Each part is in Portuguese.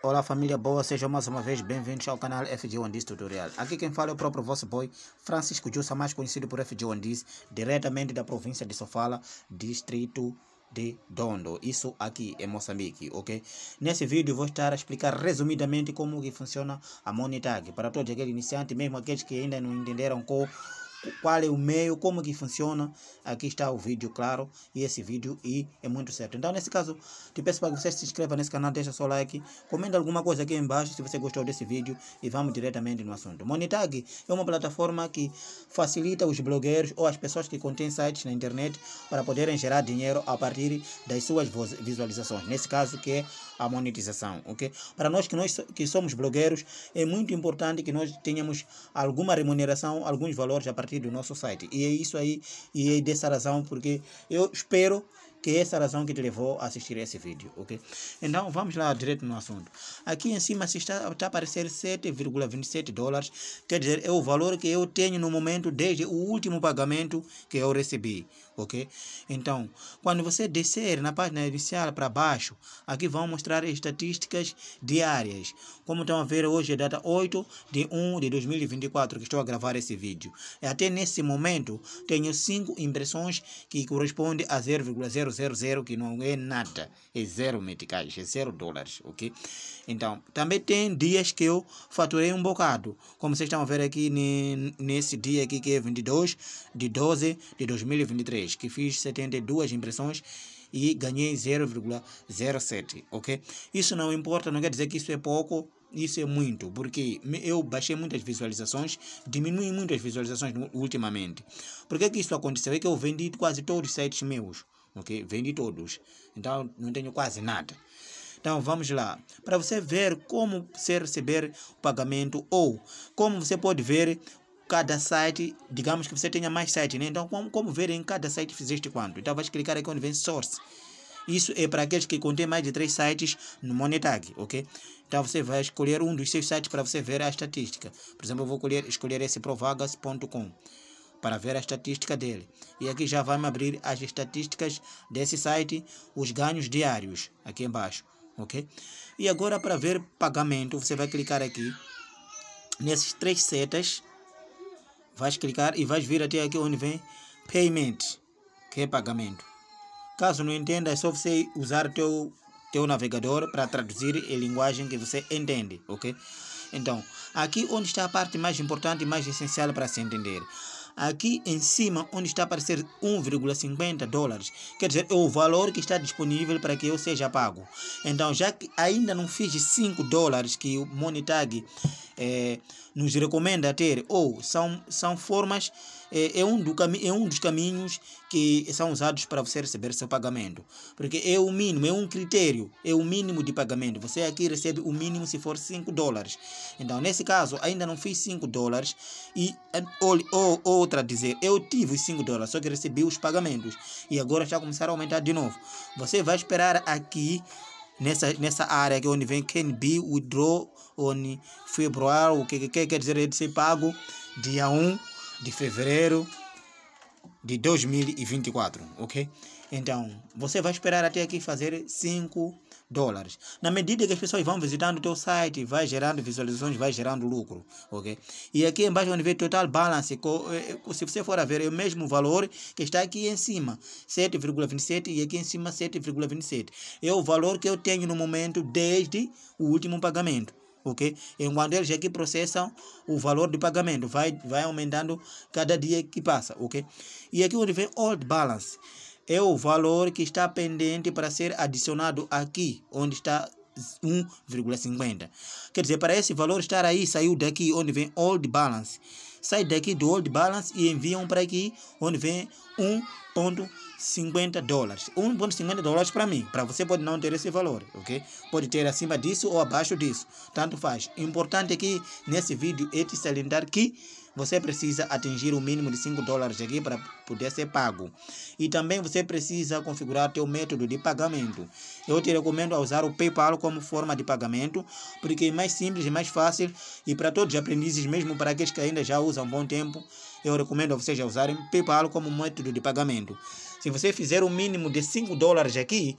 Olá família boa, sejam mais uma vez bem-vindos ao canal FG Ondies Tutorial. Aqui quem fala é o próprio vosso boy, Francisco Jussa, mais conhecido por FG Ondies, diretamente da província de Sofala, distrito de Dondo, isso aqui é Moçambique, ok? Nesse vídeo vou estar a explicar resumidamente como que funciona a Monitag. para todos aqueles iniciantes, mesmo aqueles que ainda não entenderam como qual é o meio, como que funciona. Aqui está o vídeo, claro, e esse vídeo e é muito certo. Então, nesse caso, te peço para que você se inscreva nesse canal, deixa seu like, comenta alguma coisa aqui embaixo se você gostou desse vídeo e vamos diretamente no assunto. Monetag é uma plataforma que facilita os blogueiros ou as pessoas que contêm sites na internet para poderem gerar dinheiro a partir das suas visualizações. Nesse caso, que é a monetização, ok? Para nós que, nós que somos blogueiros, é muito importante que nós tenhamos alguma remuneração, alguns valores a partir partir do nosso site. E é isso aí, e é dessa razão porque eu espero que é essa razão que te levou a assistir esse vídeo, ok? Então vamos lá direto no assunto. Aqui em cima está, está a aparecer 7,27 dólares, quer dizer, é o valor que eu tenho no momento desde o último pagamento que eu recebi, ok? Então, quando você descer na página inicial para baixo, aqui vão mostrar estatísticas diárias. Como estão a ver hoje é data 8 de 1 de 2024 que estou a gravar esse vídeo. Até nesse momento tenho 5 impressões que correspondem a 0,0 000 que não é nada, é zero meticais, é zero dólares, ok? Então, também tem dias que eu faturei um bocado, como vocês estão a ver aqui nesse dia aqui que é 22 de 12 de 2023, que fiz 72 impressões e ganhei 0,07, ok? Isso não importa, não quer dizer que isso é pouco, isso é muito, porque eu baixei muitas visualizações, diminui muitas visualizações ultimamente. Por que, que isso aconteceu? É que eu vendi quase todos os sites meus ok? Vendi todos. Então não tenho quase nada. Então vamos lá. Para você ver como você receber o pagamento ou como você pode ver cada site, digamos que você tenha mais sites, né? Então como, como ver em cada site fizeste quanto? Então vai clicar aqui onde vem source. Isso é para aqueles que contêm mais de três sites no Monetag, ok? Então você vai escolher um dos seus sites para você ver a estatística. Por exemplo, eu vou escolher, escolher esse provagas.com para ver a estatística dele. E aqui já vai me abrir as estatísticas desse site, os ganhos diários, aqui embaixo, ok? E agora para ver pagamento, você vai clicar aqui, nesses três setas, vais clicar e vais vir até aqui onde vem Payment, que é pagamento. Caso não entenda, é só você usar teu teu navegador para traduzir em linguagem que você entende, ok? Então, aqui onde está a parte mais importante e mais essencial para se entender aqui em cima onde está a aparecer 1,50 dólares, quer dizer, é o valor que está disponível para que eu seja pago. Então, já que ainda não fiz 5 dólares que o MoneyTag eh, nos recomenda ter, ou são, são formas é, é, um do, é um dos caminhos que são usados para você receber seu pagamento. Porque é o mínimo, é um critério, é o mínimo de pagamento. Você aqui recebe o mínimo se for 5 dólares. Então, nesse caso, ainda não fiz 5 dólares. E ou, eh, ou, outra dizer, eu tive os 5 dólares, só que recebi os pagamentos. E agora já começaram a aumentar de novo. Você vai esperar aqui nessa, nessa área que é onde vem can be withdraw on February, o que, que, que quer dizer é de ser pago dia 1 de fevereiro de 2024, ok? Então, você vai esperar até aqui fazer 5 dólares. Na medida que as pessoas vão visitando o teu site, vai gerando visualizações, vai gerando lucro, ok? E aqui embaixo onde vê total balance, eh, eh, se você for a ver, é o mesmo valor que está aqui em cima, 7,27 e aqui em cima 7,27. É o valor que eu tenho no momento desde o último pagamento ok? Enquanto eles aqui é processam, o valor do pagamento vai, vai aumentando cada dia que passa, ok? E aqui onde vem Old Balance, é o valor que está pendente para ser adicionado aqui, onde está 1,50. Quer dizer, para esse valor estar aí, saiu daqui onde vem Old Balance. Sai daqui do Old Balance e enviam para aqui onde vem 1,50. 50 dólares. 1,50 dólares para mim. Para você pode não ter esse valor, ok? Pode ter acima disso ou abaixo disso. Tanto faz. Importante aqui é nesse vídeo é te salientar que você precisa atingir o mínimo de 5 dólares aqui para poder ser pago. E também você precisa configurar teu método de pagamento. Eu te recomendo usar o PayPal como forma de pagamento, porque é mais simples e mais fácil. E para todos os aprendizes, mesmo para aqueles que ainda já usam um bom tempo, eu recomendo vocês vocês usarem PayPal como método de pagamento. Se você fizer o mínimo de 5 dólares aqui,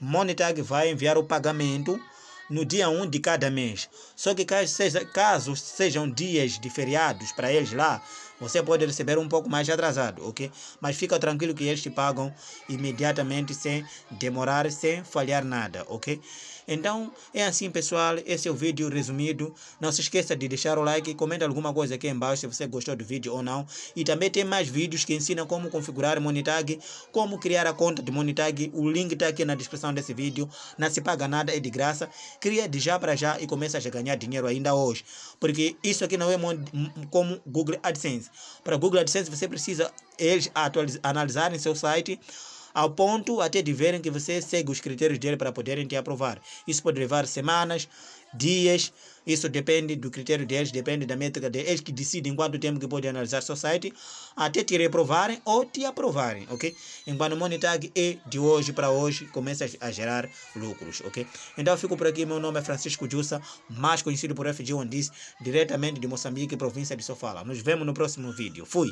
Monetag vai enviar o pagamento no dia 1 de cada mês. Só que caso, seja, caso sejam dias de feriados para eles lá, você pode receber um pouco mais atrasado, ok? Mas fica tranquilo que eles te pagam imediatamente, sem demorar, sem falhar nada, ok? Então, é assim, pessoal. Esse é o vídeo resumido. Não se esqueça de deixar o like, comenta alguma coisa aqui embaixo se você gostou do vídeo ou não. E também tem mais vídeos que ensinam como configurar Monitag, como criar a conta de Monitag. O link está aqui na descrição desse vídeo. Não se paga nada, é de graça. Cria de já para já e começa a ganhar dinheiro ainda hoje. Porque isso aqui não é como Google AdSense. AdSense. Para Google AdSense, você precisa eles analisarem seu site ao ponto até de verem que você segue os critérios dele para poderem te aprovar. Isso pode levar semanas, dias, isso depende do critério deles, depende da métrica deles, que decidem quanto tempo que podem analisar seu site até te reprovarem ou te aprovarem, ok? Enquanto o Monitag é de hoje para hoje, começa a gerar lucros, ok? Então eu fico por aqui, meu nome é Francisco Jussa, mais conhecido por FG Ondice, diretamente de Moçambique, província de Sofala. Nos vemos no próximo vídeo. Fui!